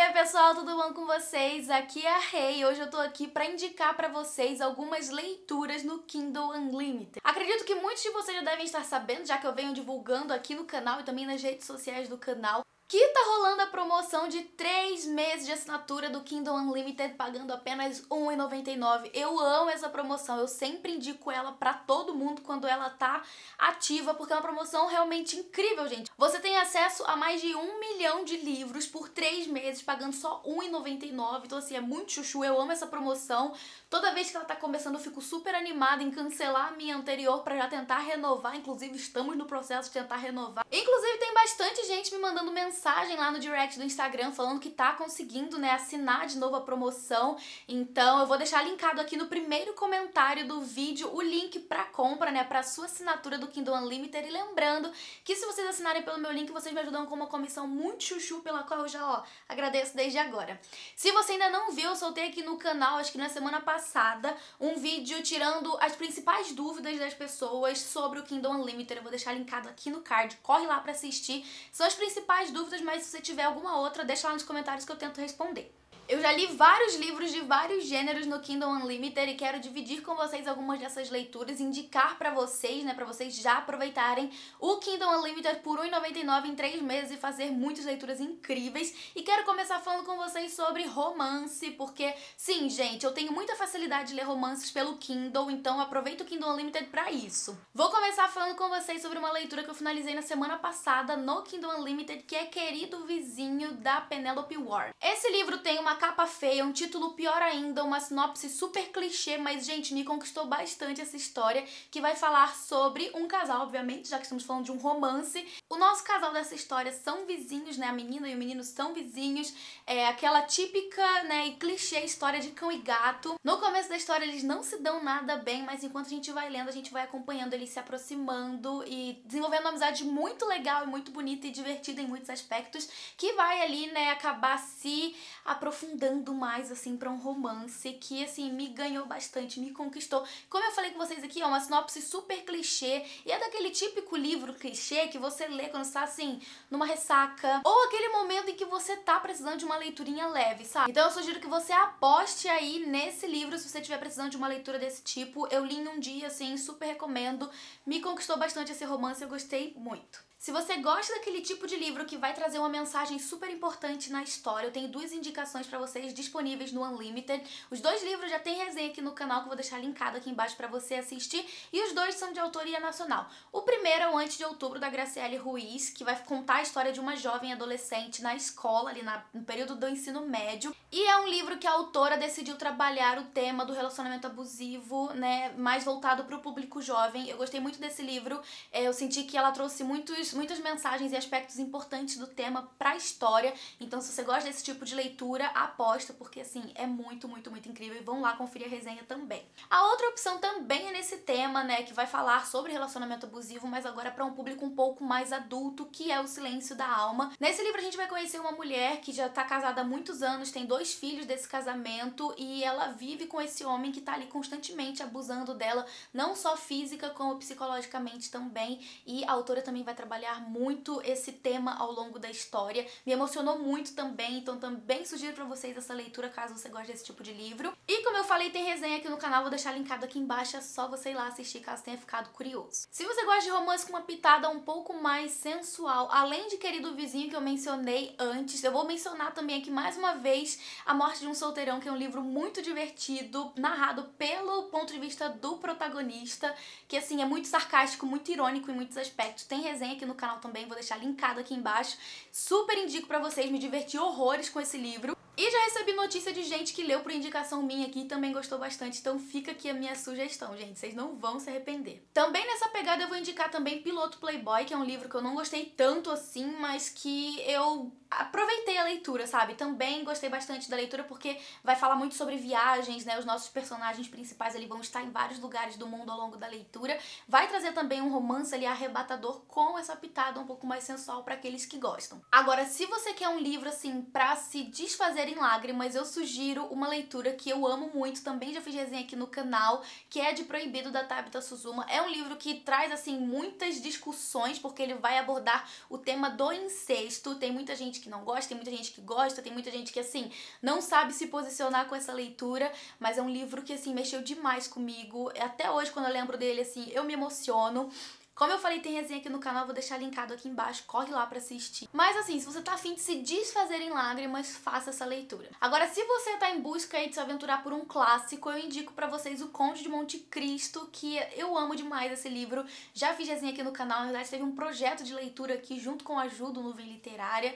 aí pessoal, tudo bom com vocês? Aqui é a Rei hoje eu tô aqui pra indicar pra vocês algumas leituras no Kindle Unlimited. Acredito que muitos de vocês já devem estar sabendo, já que eu venho divulgando aqui no canal e também nas redes sociais do canal, que tá rolando a promoção de 3 meses de assinatura do Kindle Unlimited pagando apenas R$1,99. Eu amo essa promoção, eu sempre indico ela para todo mundo quando ela tá ativa, porque é uma promoção realmente incrível, gente. Você tem acesso a mais de um milhão de livros por 3 meses pagando só R$1,99, Então assim, é muito chuchu, eu amo essa promoção. Toda vez que ela tá começando, eu fico super animada em cancelar a minha anterior para já tentar renovar. Inclusive, estamos no processo de tentar renovar. Inclusive, tem bastante gente me mandando mensagem mensagem lá no direct do Instagram falando que tá conseguindo, né, assinar de novo a promoção. Então, eu vou deixar linkado aqui no primeiro comentário do vídeo o link para compra, né, para sua assinatura do Kindle Unlimited. E lembrando que se vocês assinarem pelo meu link, vocês me ajudam com uma comissão muito chuchu pela qual eu já, ó, agradeço desde agora. Se você ainda não viu, eu soltei aqui no canal, acho que na semana passada, um vídeo tirando as principais dúvidas das pessoas sobre o Kindle Unlimited. Eu vou deixar linkado aqui no card. Corre lá para assistir. São as principais dúvidas dúvidas, mas se você tiver alguma outra, deixa lá nos comentários que eu tento responder. Eu já li vários livros de vários gêneros no Kindle Unlimited e quero dividir com vocês algumas dessas leituras, indicar para vocês, né, para vocês já aproveitarem o Kindle Unlimited por R$1,99 em três meses e fazer muitas leituras incríveis. E quero começar falando com vocês sobre romance, porque sim, gente, eu tenho muita facilidade de ler romances pelo Kindle, então aproveito o Kindle Unlimited para isso. Vou começar falando com vocês sobre uma leitura que eu finalizei na semana passada no Kindle Unlimited, que é Querido Vizinho da Penelope Ward. Esse livro tem uma capa feia, um título pior ainda, uma sinopse super clichê, mas, gente, me conquistou bastante essa história, que vai falar sobre um casal, obviamente, já que estamos falando de um romance. O nosso casal dessa história são vizinhos, né? A menina e o menino são vizinhos. É aquela típica, né, e clichê história de cão e gato. No começo da história eles não se dão nada bem, mas enquanto a gente vai lendo, a gente vai acompanhando eles se aproximando e desenvolvendo uma amizade muito legal e muito bonita e divertida em muitos aspectos, que vai ali, né, acabar se aprofundando afundando mais, assim, para um romance que, assim, me ganhou bastante, me conquistou. Como eu falei com vocês aqui, é uma sinopse super clichê e é daquele típico livro clichê que você lê quando está, assim, numa ressaca ou aquele momento em que você tá precisando de uma leiturinha leve, sabe? Então eu sugiro que você aposte aí nesse livro se você tiver precisando de uma leitura desse tipo. Eu li em um dia, assim, super recomendo. Me conquistou bastante esse romance, eu gostei muito. Se você gosta daquele tipo de livro que vai trazer uma mensagem super importante na história, eu tenho duas indicações para vocês disponíveis no Unlimited. Os dois livros já tem resenha aqui no canal que eu vou deixar linkado aqui embaixo para você assistir e os dois são de autoria nacional. O primeiro é o Antes de Outubro da Graciele Ruiz, que vai contar a história de uma jovem adolescente na escola ali na, no período do ensino médio e é um livro que a autora decidiu trabalhar o tema do relacionamento abusivo, né, mais voltado para o público jovem. Eu gostei muito desse livro. É, eu senti que ela trouxe muitos, muitas mensagens e aspectos importantes do tema para a história. Então, se você gosta desse tipo de leitura, aposta, porque assim, é muito, muito, muito incrível e vão lá conferir a resenha também. A outra opção também é nesse tema, né, que vai falar sobre relacionamento abusivo, mas agora para um público um pouco mais adulto, que é O Silêncio da Alma. Nesse livro a gente vai conhecer uma mulher que já tá casada há muitos anos, tem dois filhos desse casamento e ela vive com esse homem que tá ali constantemente abusando dela, não só física como psicologicamente também. E a autora também vai trabalhar muito esse tema ao longo da história. Me emocionou muito também, então também sugiro para vocês essa leitura caso você goste desse tipo de livro. E como eu falei, tem resenha aqui no canal, vou deixar linkado aqui embaixo, é só você ir lá assistir caso tenha ficado curioso. Se você gosta de romance com uma pitada um pouco mais sensual, além de Querido Vizinho que eu mencionei antes, eu vou mencionar também aqui mais uma vez A Morte de um Solteirão, que é um livro muito divertido, narrado pelo ponto de vista do protagonista, que assim, é muito sarcástico, muito irônico em muitos aspectos. Tem resenha aqui no canal também, vou deixar linkado aqui embaixo. Super indico para vocês, me diverti horrores com esse livro. E já recebi notícia de gente que leu por indicação minha aqui e também gostou bastante, então fica aqui a minha sugestão, gente, vocês não vão se arrepender. Também nessa pegada eu vou indicar também Piloto Playboy, que é um livro que eu não gostei tanto assim, mas que eu aproveitei a leitura, sabe? Também gostei bastante da leitura porque vai falar muito sobre viagens, né? Os nossos personagens principais ali vão estar em vários lugares do mundo ao longo da leitura. Vai trazer também um romance ali arrebatador com essa pitada um pouco mais sensual para aqueles que gostam. Agora, se você quer um livro assim para se desfazer em lágrimas, eu sugiro uma leitura que eu amo muito, também já fiz resenha aqui no canal, que é de Proibido da Tabitha Suzuma. É um livro que traz assim muitas discussões porque ele vai abordar o tema do incesto. Tem muita gente que não gosta, tem muita gente que gosta, tem muita gente que, assim, não sabe se posicionar com essa leitura, mas é um livro que, assim, mexeu demais comigo. É até hoje, quando eu lembro dele, assim, eu me emociono. Como eu falei, tem resenha aqui no canal, vou deixar linkado aqui embaixo, corre lá pra assistir. Mas assim, se você tá afim de se desfazer em lágrimas, faça essa leitura. Agora, se você tá em busca aí de se aventurar por um clássico, eu indico pra vocês O Conde de Monte Cristo, que eu amo demais esse livro. Já fiz resenha aqui no canal, na verdade teve um projeto de leitura aqui junto com a Ju do Nuvem Literária.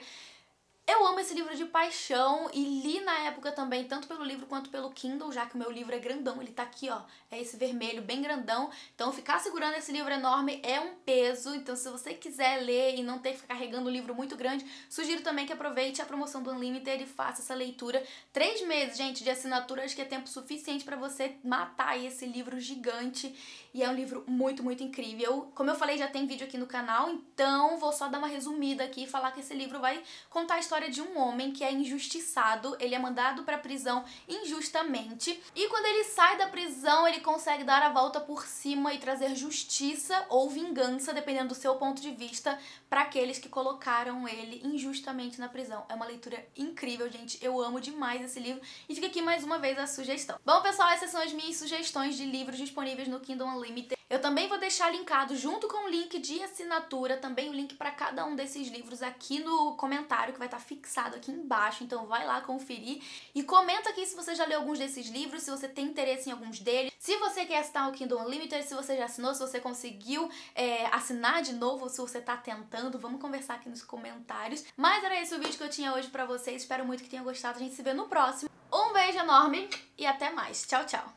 Eu amo esse livro de paixão e li na época também, tanto pelo livro quanto pelo Kindle, já que o meu livro é grandão, ele tá aqui, ó, é esse vermelho bem grandão. Então ficar segurando esse livro enorme é um peso, então se você quiser ler e não ter que ficar carregando um livro muito grande, sugiro também que aproveite a promoção do Unlimited e faça essa leitura. Três meses, gente, de assinatura, acho que é tempo suficiente para você matar esse livro gigante e é um livro muito, muito incrível. Como eu falei, já tem vídeo aqui no canal, então vou só dar uma resumida aqui e falar que esse livro vai contar a história história de um homem que é injustiçado, ele é mandado para prisão injustamente e quando ele sai da prisão, ele consegue dar a volta por cima e trazer justiça ou vingança, dependendo do seu ponto de vista, para aqueles que colocaram ele injustamente na prisão. É uma leitura incrível, gente. Eu amo demais esse livro e fica aqui mais uma vez a sugestão. Bom, pessoal, essas são as minhas sugestões de livros disponíveis no Kindle Unlimited. Eu também vou deixar linkado junto com o link de assinatura, também o link para cada um desses livros aqui no comentário que vai estar tá fixado aqui embaixo. Então vai lá conferir e comenta aqui se você já leu alguns desses livros, se você tem interesse em alguns deles, se você quer assinar o Kindle Unlimited, se você já assinou, se você conseguiu é, assinar de novo, ou se você está tentando, vamos conversar aqui nos comentários. Mas era esse o vídeo que eu tinha hoje para vocês. Espero muito que tenha gostado. A gente se vê no próximo. Um beijo enorme e até mais. Tchau, tchau.